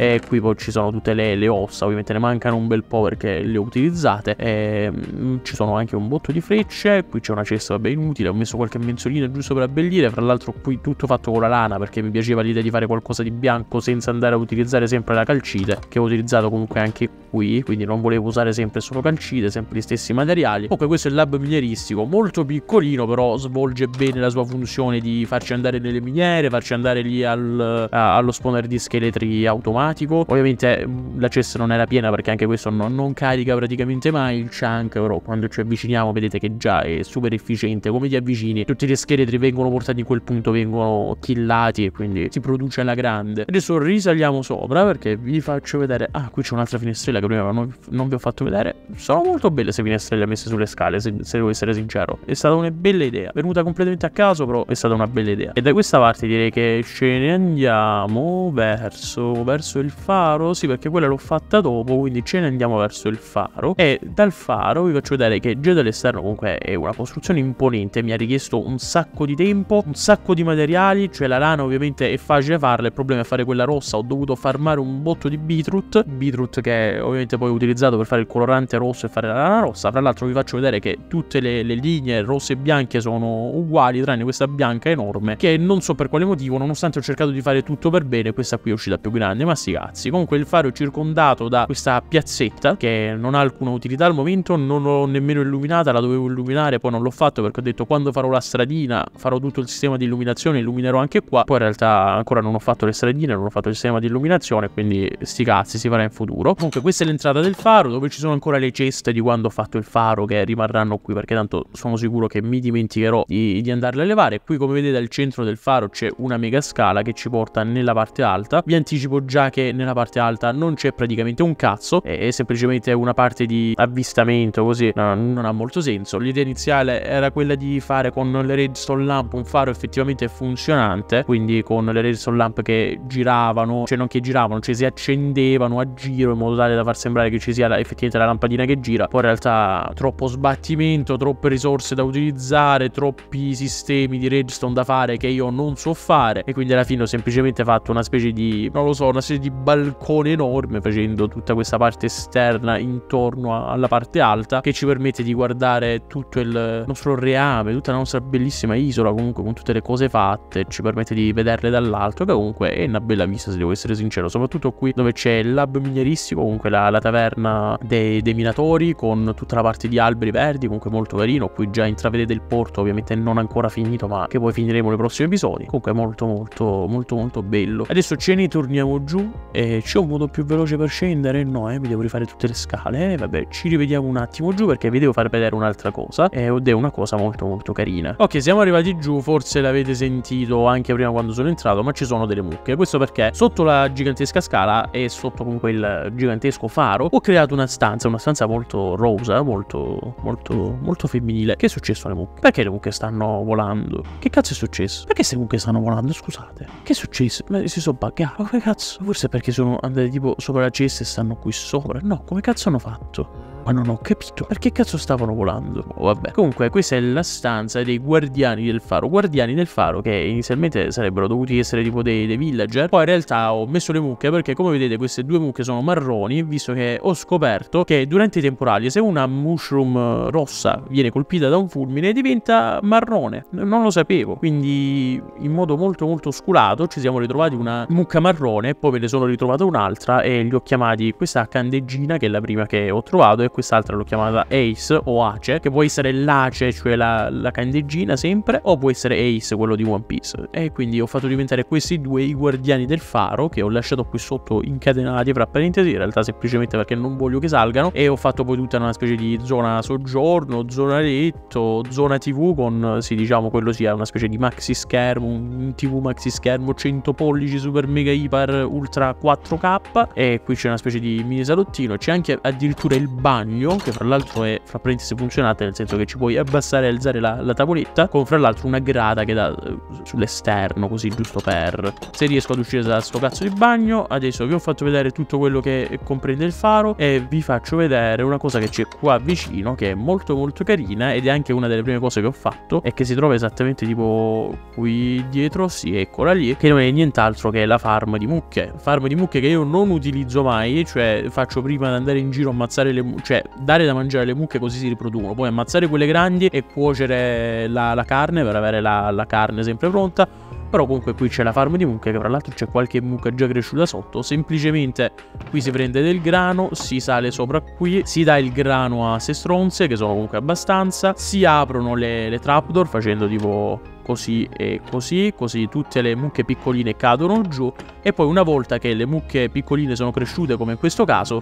e qui poi ci sono tutte le, le ossa, ovviamente ne mancano un bel po' perché le ho utilizzate, e, mm, ci sono anche un botto di frecce, qui c'è una cesta vabbè inutile, ho messo qualche menzolina giusto per abbellire, fra l'altro qui tutto fatto con la lana perché mi piaceva l'idea di fare qualcosa di bianco senza andare a utilizzare sempre la calcite, che ho utilizzato comunque anche qui, quindi non volevo usare sempre solo calcite, sempre gli stessi materiali. Comunque questo è il lab minieristico, molto piccolino però svolge bene la sua funzione di farci andare nelle miniere, farci andare lì al, a, eh, allo spawner di scheletri automatici, automatico. Ovviamente mm, la cesta non era piena perché anche questo non, non carica praticamente mai il chunk, però quando ci avviciniamo vedete che già è super efficiente, come ti avvicini tutti gli scheletri vengono portati in quel punto, vengono killati e quindi si produce alla grande. Adesso risaliamo sopra perché vi faccio vedere, ah qui c'è un'altra finestrella che prima non, non, vi ho fatto vedere, sono molto belle queste finestrelle messe sulle scale se, se devo essere sincero, è stata una bella idea, venuta completamente a caso però è stata una bella idea. E da questa parte direi che ce ne andiamo verso, verso il faro? Sì, perché quella l'ho fatta dopo, quindi ce ne andiamo verso il faro. E dal faro vi faccio vedere che già dall'esterno comunque è una costruzione imponente, mi ha richiesto un sacco di tempo, un sacco di materiali, cioè la lana ovviamente è facile farla, il problema è fare quella rossa, ho dovuto farmare un botto di beetroot, beetroot che ovviamente poi ho utilizzato per fare il colorante rosso e fare la lana rossa, fra l'altro vi faccio vedere che tutte le, le linee rosse e bianche sono uguali, tranne questa bianca enorme, che non so per quale motivo, nonostante ho cercato di fare tutto per bene, questa qui è uscita più grande, ma sti cazzi. Comunque il faro è circondato da questa piazzetta che non ha alcuna utilità al momento, non l'ho nemmeno illuminata, la dovevo illuminare, poi non l'ho fatto perché ho detto quando farò la stradina farò tutto il sistema di illuminazione, illuminerò anche qua. Poi in realtà ancora non ho fatto le stradine, non ho fatto il sistema di illuminazione, quindi sti cazzi si farà in futuro. Comunque questa è l'entrata del faro dove ci sono ancora le ceste di quando ho fatto il faro che rimarranno qui perché tanto sono sicuro che mi dimenticherò di, di andarle a levare. Qui come vedete al centro del faro c'è una mega scala che ci porta nella parte alta. Vi anticipo già che nella parte alta non c'è praticamente un cazzo, è semplicemente una parte di avvistamento così, no, non ha molto senso. L'idea iniziale era quella di fare con le redstone lamp un faro effettivamente funzionante, quindi con le redstone lamp che giravano, cioè non che giravano, cioè si accendevano a giro in modo tale da far sembrare che ci sia effettivamente la lampadina che gira, poi in realtà troppo sbattimento, troppe risorse da utilizzare, troppi sistemi di redstone da fare che io non so fare e quindi alla fine ho semplicemente fatto una specie di, non lo so, una specie di balcone enorme facendo tutta questa parte esterna intorno alla parte alta che ci permette di guardare tutto il nostro reame, tutta la nostra bellissima isola comunque con tutte le cose fatte, ci permette di vederle dall'alto che comunque è una bella vista se devo essere sincero, soprattutto qui dove c'è il lab minieristico, comunque la, la taverna dei, dei, minatori con tutta la parte di alberi verdi, comunque molto carino, qui già intravedete il porto ovviamente non ancora finito ma che poi finiremo nei prossimi episodi, comunque molto molto molto molto bello. Adesso ce ne torniamo giù e c'è un modo più veloce per scendere? No, eh, mi devo rifare tutte le scale. Vabbè, ci rivediamo un attimo giù perché vi devo far vedere un'altra cosa ed è una cosa molto molto carina. Ok, siamo arrivati giù, forse l'avete sentito anche prima quando sono entrato, ma ci sono delle mucche. Questo perché sotto la gigantesca scala e sotto comunque il gigantesco faro ho creato una stanza, una stanza molto rosa, molto molto molto femminile. Che è successo alle mucche? Perché le mucche stanno volando? Che cazzo è successo? Perché queste mucche stanno volando? Scusate. Che è successo? Ma si sono buggate. Ma che cazzo? Forse Forse perché sono andati tipo sopra la cesta e stanno qui sopra. No, come cazzo hanno fatto? Ma non ho capito perché cazzo stavano volando. Oh, vabbè. Comunque, questa è la stanza dei guardiani del faro. Guardiani del faro che inizialmente sarebbero dovuti essere tipo dei, dei villager. Poi in realtà ho messo le mucche perché, come vedete, queste due mucche sono marroni. Visto che ho scoperto che durante i temporali, se una mushroom rossa viene colpita da un fulmine, diventa marrone. Non lo sapevo. Quindi, in modo molto, molto oscurato, ci siamo ritrovati una mucca marrone. Poi me ne sono ritrovata un'altra e li ho chiamati questa candeggina, che è la prima che ho trovato. E quest'altra l'ho chiamata Ace o Ace, che può essere l'Ace, cioè la, la candeggina sempre, o può essere Ace, quello di One Piece. E quindi ho fatto diventare questi due i guardiani del faro, che ho lasciato qui sotto incatenati fra parentesi, in realtà semplicemente perché non voglio che salgano, e ho fatto poi tutta una specie di zona soggiorno, zona letto, zona tv con, sì diciamo quello sia una specie di maxi schermo, un tv maxi schermo 100 pollici super mega hyper, ultra 4K, e qui c'è una specie di mini salottino, c'è anche addirittura il bagno bagno, che fra l'altro è fra parentesi funzionante, nel senso che ci puoi abbassare e alzare la, la tavoletta, con fra l'altro una grata che dà eh, sull'esterno, così giusto per. Se riesco ad uscire da sto cazzo di bagno, adesso vi ho fatto vedere tutto quello che comprende il faro e vi faccio vedere una cosa che c'è qua vicino, che è molto molto carina ed è anche una delle prime cose che ho fatto e che si trova esattamente tipo qui dietro, sì, eccola lì, che non è nient'altro che la farm di mucche. Farm di mucche che io non utilizzo mai, cioè faccio prima di andare in giro a ammazzare le mucche cioè, dare da mangiare alle mucche così si riproducono. Poi ammazzare quelle grandi e cuocere la, la carne per avere la, la carne sempre pronta. Però comunque qui c'è la farm di mucche che tra l'altro c'è qualche mucca già cresciuta sotto. Semplicemente qui si prende del grano, si sale sopra qui, si dà il grano a se stronze che sono comunque abbastanza. Si aprono le, le trapdoor facendo tipo così e così, così tutte le mucche piccoline cadono giù. E poi una volta che le mucche piccoline sono cresciute come in questo caso,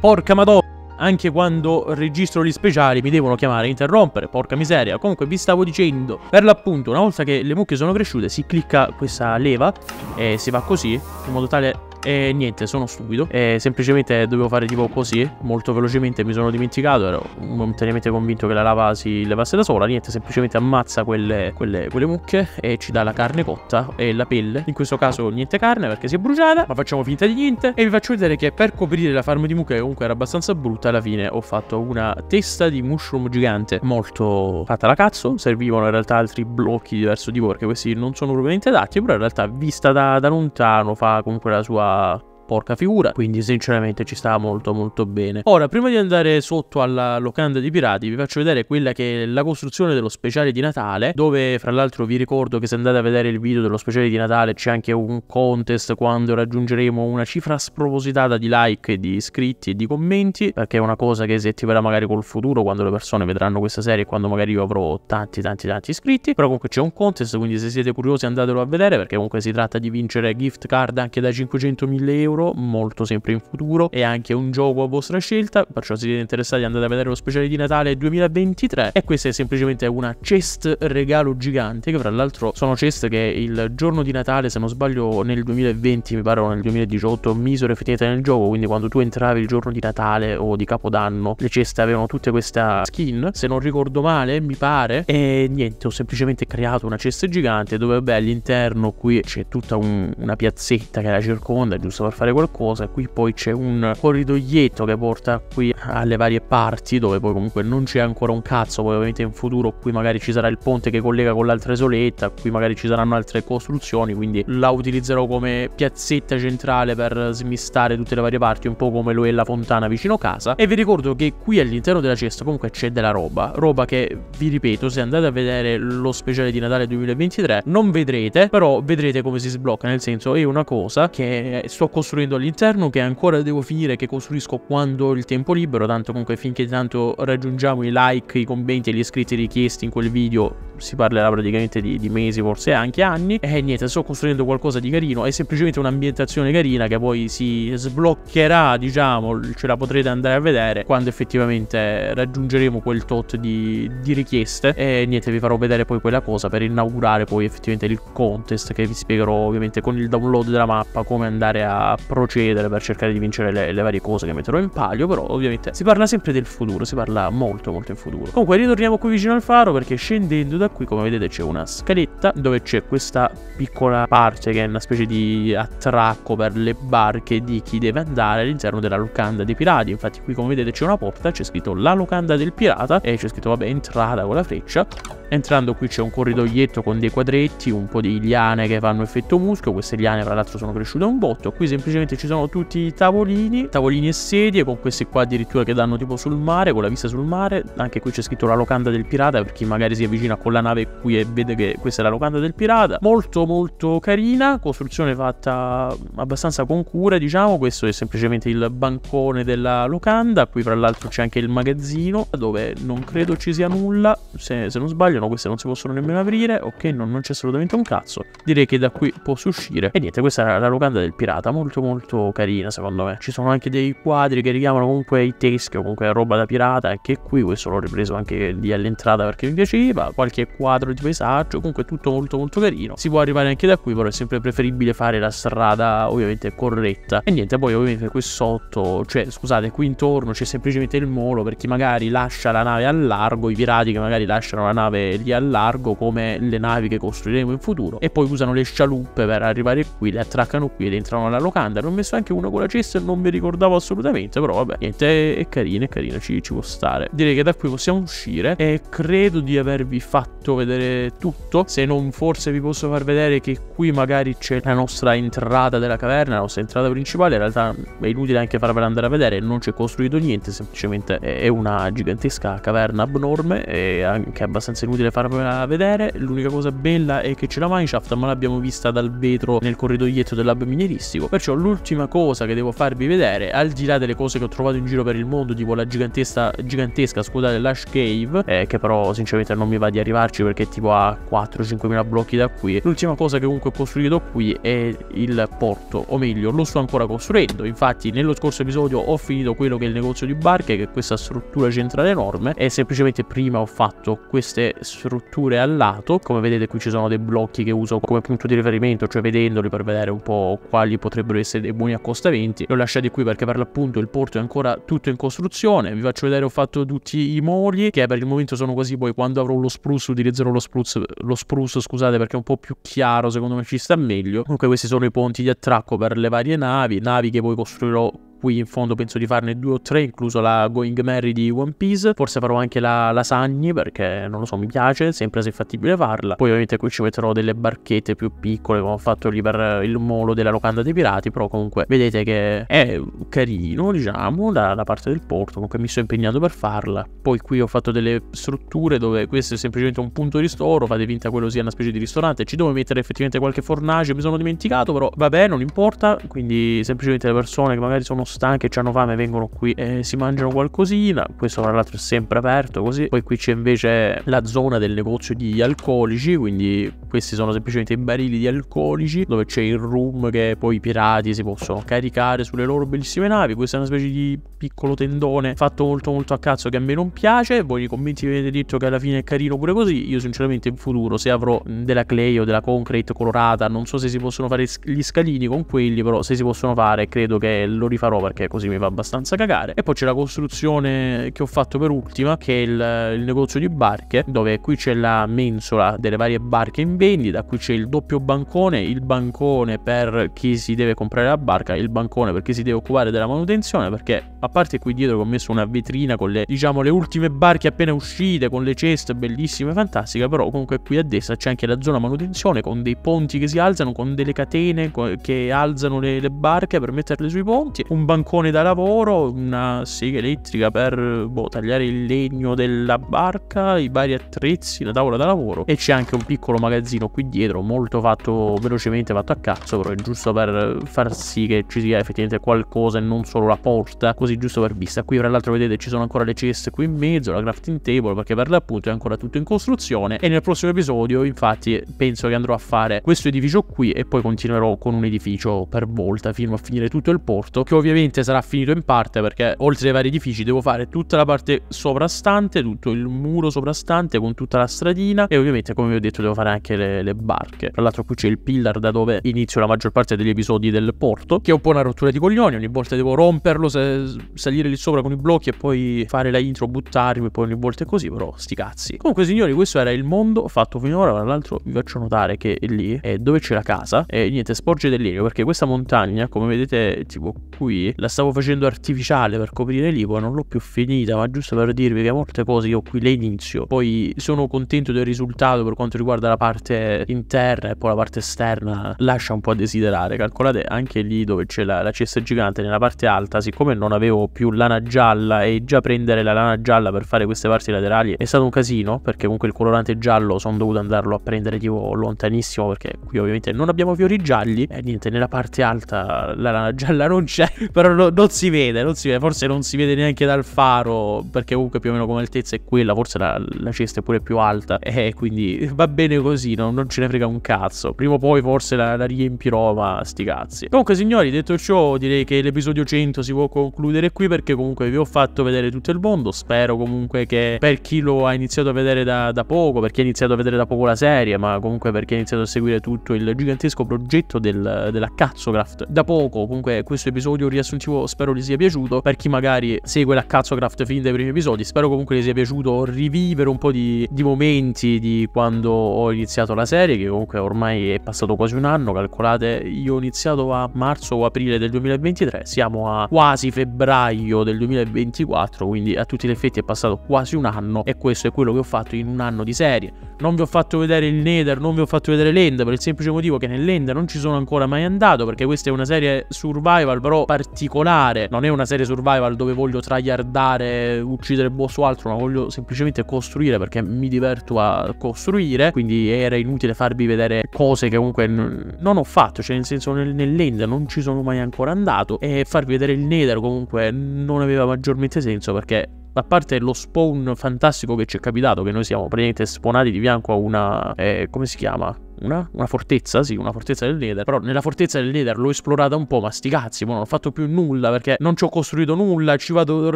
porca madonna! anche quando registro gli speciali mi devono chiamare a interrompere, porca miseria. Comunque vi stavo dicendo, per l'appunto, una volta che le mucche sono cresciute si clicca questa leva e si va così, in modo tale... E niente, sono stupido. E semplicemente dovevo fare tipo così. Molto velocemente mi sono dimenticato. Ero momentaneamente convinto che la lava si levasse da sola. Niente, semplicemente ammazza quelle, quelle, quelle mucche e ci dà la carne cotta e la pelle. In questo caso niente carne perché si è bruciata. Ma facciamo finta di niente. E vi faccio vedere che per coprire la farm di mucche, che comunque era abbastanza brutta tutta alla fine ho fatto una testa di mushroom gigante molto fatta la cazzo. Servivano in realtà altri blocchi di diverso tipo perché questi non sono propriamente adatti, però in realtà vista da, da lontano fa comunque la sua porca figura, quindi sinceramente ci sta molto molto bene. Ora, prima di andare sotto alla locanda di pirati, vi faccio vedere quella che è la costruzione dello speciale di Natale, dove fra l'altro vi ricordo che se andate a vedere il video dello speciale di Natale c'è anche un contest quando raggiungeremo una cifra spropositata di like, di iscritti e di commenti, perché è una cosa che si attiverà magari col futuro, quando le persone vedranno questa serie e quando magari io avrò tanti tanti tanti iscritti, però comunque c'è un contest, quindi se siete curiosi andatelo a vedere, perché comunque si tratta di vincere gift card anche da 500.000 euro, euro, molto sempre in futuro, e anche un gioco a vostra scelta, perciò se siete interessati andate a vedere lo speciale di Natale 2023 e questa è semplicemente una chest regalo gigante che fra l'altro sono chest che il giorno di Natale, se non sbaglio nel 2020, mi pare o nel 2018, misero effettivamente nel gioco, quindi quando tu entravi il giorno di Natale o di Capodanno, le ceste avevano tutte questa skin, se non ricordo male, mi pare, e niente, ho semplicemente creato una cesta gigante dove beh all'interno qui c'è tutta un, una piazzetta che la circonda, giusto per fare fare qualcosa. Qui poi c'è un corridoietto che porta qui alle varie parti dove poi comunque non c'è ancora un cazzo, poi ovviamente in futuro qui magari ci sarà il ponte che collega con l'altra isoletta, qui magari ci saranno altre costruzioni, quindi la utilizzerò come piazzetta centrale per smistare tutte le varie parti, un po' come lo è la fontana vicino casa. E vi ricordo che qui all'interno della cesta comunque c'è della roba, roba che vi ripeto, se andate a vedere lo speciale di Natale 2023 non vedrete, però vedrete come si sblocca, nel senso è una cosa che sto costruendo costruendo all'interno che ancora devo finire, che costruisco quando ho il tempo libero, tanto comunque finché tanto raggiungiamo i like, i commenti e gli iscritti richiesti in quel video si parlerà praticamente di, di, mesi, forse anche anni. E niente, sto costruendo qualcosa di carino. È semplicemente un'ambientazione carina che poi si sbloccherà, diciamo, ce la potrete andare a vedere quando effettivamente raggiungeremo quel tot di, di richieste. E niente, vi farò vedere poi quella cosa per inaugurare poi effettivamente il contest che vi spiegherò ovviamente con il download della mappa come andare a procedere per cercare di vincere le, le varie cose che metterò in palio. Però ovviamente si parla sempre del futuro, si parla molto molto in futuro. Comunque ritorniamo qui vicino al faro perché scendendo da da qui come vedete c'è una scaletta dove c'è questa piccola parte che è una specie di attracco per le barche di chi deve andare all'interno della locanda dei pirati. Infatti qui come vedete c'è una porta, c'è scritto la locanda del pirata e c'è scritto vabbè entrata con la freccia. Entrando qui c'è un corridoietto con dei quadretti, un po' di liane che fanno effetto muschio, queste liane tra l'altro sono cresciute un botto, qui semplicemente ci sono tutti i tavolini, tavolini e sedie con queste qua addirittura che danno tipo sul mare, con la vista sul mare, anche qui c'è scritto la locanda del pirata per chi magari si avvicina con la la nave qui e vede che questa è la locanda del pirata. Molto molto carina, costruzione fatta abbastanza con cura, diciamo, questo è semplicemente il bancone della locanda, qui fra l'altro c'è anche il magazzino dove non credo ci sia nulla, se, se non sbaglio no, queste non si possono nemmeno aprire, ok, no, non c'è assolutamente un cazzo, direi che da qui posso uscire. E niente, questa è la locanda del pirata, molto molto carina secondo me. Ci sono anche dei quadri che richiamano comunque i teschi o comunque roba da pirata, Anche qui questo l'ho ripreso anche lì all'entrata perché mi piaceva, qualche quadro di paesaggio, comunque tutto molto molto carino. Si può arrivare anche da qui, però è sempre preferibile fare la strada ovviamente corretta. E niente, poi ovviamente qui sotto, cioè scusate, qui intorno c'è semplicemente il molo per chi magari lascia la nave al largo, i pirati che magari lasciano la nave lì al largo come le navi che costruiremo in futuro e poi usano le scialuppe per arrivare qui, le attraccano qui ed entrano alla locanda. Ne ho messo anche una con la cesta e non mi ricordavo assolutamente, però vabbè, niente, è carino, è carino, ci, ci può stare. Direi che da qui possiamo uscire e credo di avervi fatto fatto vedere tutto, se non forse vi posso far vedere che qui magari c'è la nostra entrata della caverna, la nostra entrata principale, in realtà è inutile anche farvela andare a vedere, non c'è costruito niente, semplicemente è una gigantesca caverna abnorme, e anche abbastanza inutile farvela vedere, l'unica cosa bella è che c'è la mineshaft, ma l'abbiamo vista dal vetro nel corridoietto del lab minieristico, perciò l'ultima cosa che devo farvi vedere, al di là delle cose che ho trovato in giro per il mondo, tipo la gigantesca, gigantesca scusate, Lash Cave, eh, che però sinceramente non mi va di arrivarci arrivarci perché tipo a 4-5 mila blocchi da qui. L'ultima cosa che comunque ho costruito qui è il porto, o meglio lo sto ancora costruendo. Infatti nello scorso episodio ho finito quello che è il negozio di barche, che è questa struttura centrale enorme e semplicemente prima ho fatto queste strutture al lato. Come vedete qui ci sono dei blocchi che uso come punto di riferimento, cioè vedendoli per vedere un po' quali potrebbero essere dei buoni accostamenti. l'ho lasciato qui perché per l'appunto il porto è ancora tutto in costruzione. Vi faccio vedere ho fatto tutti i moli che per il momento sono così, poi quando avrò lo sprusso utilizzerò lo spruzzo, lo spruzzo, scusate, perché è un po' più chiaro, secondo me ci sta meglio. Comunque questi sono i ponti di attracco per le varie navi, navi che poi costruirò qui in fondo penso di farne due o tre, incluso la Going Merry di One Piece. Forse farò anche la lasagna perché non lo so, mi piace, sempre se è fattibile farla. Poi ovviamente qui ci metterò delle barchette più piccole come ho fatto lì per eh, il molo della locanda dei pirati, però comunque vedete che è carino, diciamo, da, da parte del porto, comunque mi sono impegnato per farla. Poi qui ho fatto delle strutture dove questo è semplicemente un punto di ristoro, fate finta quello sia una specie di ristorante, ci devo mettere effettivamente qualche fornace, mi sono dimenticato, però vabbè, non importa, quindi semplicemente le persone che magari sono stanche, hanno fame, vengono qui e si mangiano qualcosina. Questo tra l'altro è sempre aperto così. Poi qui c'è invece la zona del negozio di alcolici, quindi questi sono semplicemente i barili di alcolici dove c'è il room che poi i pirati si possono caricare sulle loro bellissime navi. Questa è una specie di piccolo tendone fatto molto molto a cazzo che a me non piace. Voi nei commenti mi avete detto che alla fine è carino pure così. Io sinceramente in futuro se avrò della clay o della concrete colorata, non so se si possono fare gli scalini con quelli, però se si possono fare credo che lo rifarò farò perché così mi va abbastanza cagare. E poi c'è la costruzione che ho fatto per ultima, che è il, il negozio di barche, dove qui c'è la mensola delle varie barche in vendita, qui c'è il doppio bancone, il bancone per chi si deve comprare la barca, il bancone per chi si deve occupare della manutenzione, perché a parte qui dietro che ho messo una vetrina con le, diciamo, le ultime barche appena uscite, con le ceste bellissime, fantastiche, però comunque qui a destra c'è anche la zona manutenzione con dei ponti che si alzano, con delle catene che alzano le, le barche per metterle sui ponti, un bancone da lavoro, una sega elettrica per boh, tagliare il legno della barca, i vari attrezzi, la tavola da lavoro e c'è anche un piccolo magazzino qui dietro, molto fatto velocemente fatto a cazzo, però è giusto per far sì che ci sia effettivamente qualcosa e non solo la porta, così giusto per vista. Qui fra l'altro vedete ci sono ancora le ceste qui in mezzo, la crafting table, perché per l'appunto è ancora tutto in costruzione e nel prossimo episodio infatti penso che andrò a fare questo edificio qui e poi continuerò con un edificio per volta fino a finire tutto il porto che ovviamente probabilmente sarà finito in parte perché oltre ai vari edifici devo fare tutta la parte sovrastante, tutto il muro sovrastante con tutta la stradina e ovviamente come vi ho detto devo fare anche le, le barche. Tra l'altro qui c'è il pillar da dove inizio la maggior parte degli episodi del porto che è un po' una rottura di coglioni, ogni volta devo romperlo, salire lì sopra con i blocchi e poi fare la intro, buttarmi, poi ogni volta è così, però sti cazzi. Comunque signori questo era il mondo fatto finora, tra l'altro vi faccio notare che lì è dove c'è la casa e niente sporge dell'elio perché questa montagna come vedete tipo qui la stavo facendo artificiale per coprire l'IVA, non l'ho più finita, ma giusto per dirvi che molte cose io qui le inizio, poi sono contento del risultato per quanto riguarda la parte interna e poi la parte esterna lascia un po' a desiderare, calcolate anche lì dove c'è la, la cesta gigante nella parte alta, siccome non avevo più lana gialla e già prendere la lana gialla per fare queste parti laterali è stato un casino, perché comunque il colorante giallo sono dovuto andarlo a prendere tipo lontanissimo perché qui ovviamente non abbiamo fiori gialli e niente nella parte alta la lana gialla non c'è però no, non si vede, non si vede, forse non si vede neanche dal faro, perché comunque più o meno come altezza è quella, forse la, la cesta è pure più alta, e eh, quindi va bene così, no? non ce ne frega un cazzo. Prima o poi forse la, la riempirò, ma sti cazzi. Comunque signori, detto ciò, direi che l'episodio 100 si può concludere qui, perché comunque vi ho fatto vedere tutto il mondo, spero comunque che per chi lo ha iniziato a vedere da, da poco, per chi ha iniziato a vedere da poco la serie, ma comunque per chi ha iniziato a seguire tutto il gigantesco progetto del, della Cazzocraft, da poco, comunque questo episodio riassume nel spero gli sia piaciuto. Per chi magari segue la Cazzocraft fin dai primi episodi, spero comunque gli sia piaciuto rivivere un po' di, di momenti di quando ho iniziato la serie, che comunque ormai è passato quasi un anno, calcolate, io ho iniziato a marzo o aprile del 2023, siamo a quasi febbraio del 2024, quindi a tutti gli effetti è passato quasi un anno e questo è quello che ho fatto in un anno di serie. Non vi ho fatto vedere il Nether, non vi ho fatto vedere l'End per il semplice motivo che nell'End non ci sono ancora mai andato perché questa è una serie survival però partita particolare. Non è una serie survival dove voglio tryhardare, uccidere boss o altro, ma voglio semplicemente costruire perché mi diverto a costruire. Quindi era inutile farvi vedere cose che comunque non ho fatto. Cioè, nel senso, nel, nell'end non ci sono mai ancora andato. E farvi vedere il Nether comunque non aveva maggiormente senso perché a parte lo spawn fantastico che ci è capitato, che noi siamo praticamente spawnati di fianco a una. Eh, come si chiama? una, una, fortezza, sì, una fortezza del Nether. Però nella fortezza del Nether l'ho esplorata un po', ma sti cazzi, non ho fatto più nulla perché non ci ho costruito nulla. Ci vado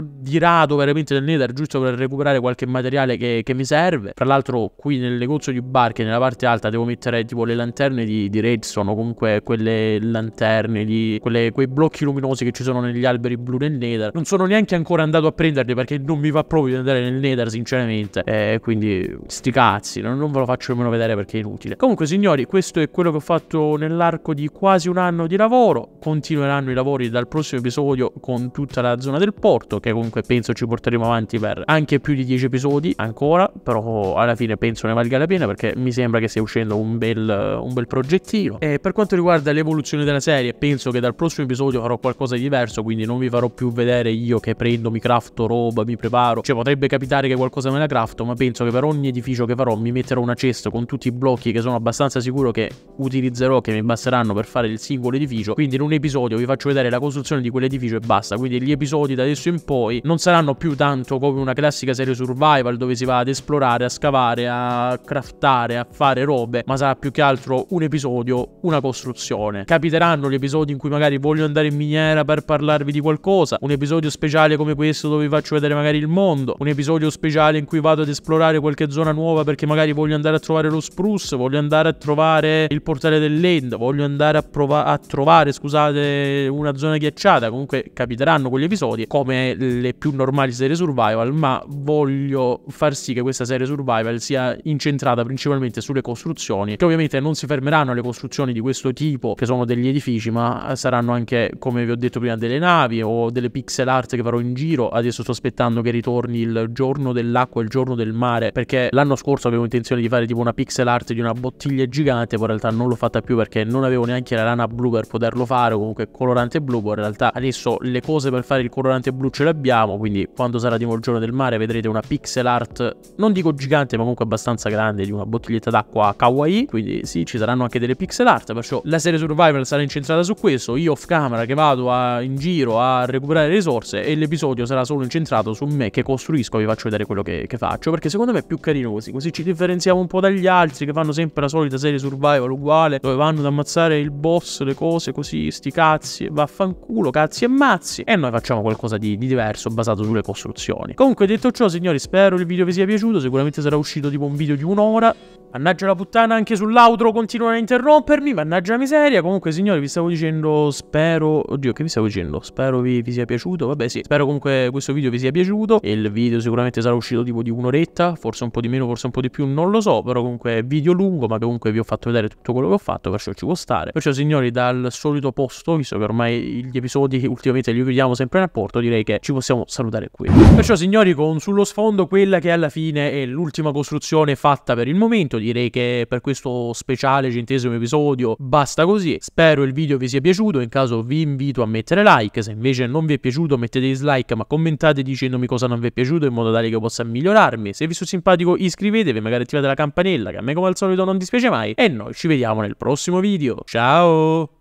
di rado veramente nel Nether giusto per recuperare qualche materiale che, che mi serve. Tra l'altro, qui nel negozio di barche, nella parte alta, devo mettere tipo le lanterne di, di Redstone o comunque quelle lanterne di quelle, quei blocchi luminosi che ci sono negli alberi blu nel Nether. Non sono neanche ancora andato a prenderli perché non mi va proprio di andare nel Nether, sinceramente. E eh, quindi, sti cazzi, non, non ve lo faccio nemmeno vedere perché è inutile. Comunque, signori, questo è quello che ho fatto nell'arco di quasi un anno di lavoro. Continueranno i lavori dal prossimo episodio con tutta la zona del porto, che comunque penso ci porteremo avanti per anche più di 10 episodi ancora, però alla fine penso ne valga la pena perché mi sembra che stia uscendo un bel, un bel progettino. E per quanto riguarda l'evoluzione della serie, penso che dal prossimo episodio farò qualcosa di diverso, quindi non vi farò più vedere io che prendo, mi crafto roba, mi preparo. Cioè potrebbe capitare che qualcosa me la crafto, ma penso che per ogni edificio che farò mi metterò una cesta con tutti i blocchi che sono abbastanza abbastanza sicuro che utilizzerò, che mi basteranno per fare il singolo edificio, quindi in un episodio vi faccio vedere la costruzione di quell'edificio e basta, quindi gli episodi da adesso in poi non saranno più tanto come una classica serie survival dove si va ad esplorare, a scavare, a craftare, a fare robe, ma sarà più che altro un episodio, una costruzione. Capiteranno gli episodi in cui magari voglio andare in miniera per parlarvi di qualcosa, un episodio speciale come questo dove vi faccio vedere magari il mondo, un episodio speciale in cui vado ad esplorare qualche zona nuova perché magari voglio andare a trovare lo spruce, voglio andare a a trovare il portale dell'End, voglio andare a, a, trovare, scusate, una zona ghiacciata. Comunque capiteranno quegli episodi come le più normali serie survival, ma voglio far sì che questa serie survival sia incentrata principalmente sulle costruzioni, che ovviamente non si fermeranno alle costruzioni di questo tipo, che sono degli edifici, ma saranno anche, come vi ho detto prima, delle navi o delle pixel art che farò in giro. Adesso sto aspettando che ritorni il giorno dell'acqua il giorno del mare, perché l'anno scorso avevo intenzione di fare tipo una pixel art di una bottiglia foglia gigante, poi in realtà non l'ho fatta più perché non avevo neanche la lana blu per poterlo fare comunque colorante blu, poi in realtà adesso le cose per fare il colorante blu ce le abbiamo, quindi quando sarà tipo il giorno del mare vedrete una pixel art, non dico gigante ma comunque abbastanza grande, di una bottiglietta d'acqua kawaii, quindi sì ci saranno anche delle pixel art, perciò la serie survival sarà incentrata su questo, io off camera che vado a, in giro a recuperare risorse e l'episodio sarà solo incentrato su me che costruisco, vi faccio vedere quello che, che faccio, perché secondo me è più carino così, così ci differenziamo un po' dagli altri che fanno sempre la solita solita serie survival uguale, dove vanno ad ammazzare il boss, le cose così, sti cazzi, vaffanculo, cazzi e mazzi, e noi facciamo qualcosa di, di diverso basato sulle costruzioni. Comunque detto ciò signori, spero il video vi sia piaciuto, sicuramente sarà uscito tipo un video di un'ora, Mannaggia la puttana, anche sull'autro continuano a interrompermi, mannaggia la miseria. Comunque, signori, vi stavo dicendo, spero... Oddio, che vi stavo dicendo? Spero vi, vi sia piaciuto, vabbè sì. Spero comunque questo video vi sia piaciuto. E il video sicuramente sarà uscito tipo di un'oretta, forse un po' di meno, forse un po' di più, non lo so. Però comunque video lungo, ma comunque vi ho fatto vedere tutto quello che ho fatto, perciò ci può stare. Perciò, signori, dal solito posto, visto che ormai gli episodi ultimamente li vediamo sempre in apporto, direi che ci possiamo salutare qui. Perciò, signori, con sullo sfondo quella che alla fine è l'ultima costruzione fatta per il momento direi che per questo speciale centesimo episodio basta così. Spero il video vi sia piaciuto, in caso vi invito a mettere like, se invece non vi è piaciuto mettete dislike ma commentate dicendomi cosa non vi è piaciuto in modo tale che possa migliorarmi. Se vi sono simpatico iscrivetevi, magari attivate la campanella che a me come al solito non dispiace mai e noi ci vediamo nel prossimo video. Ciao!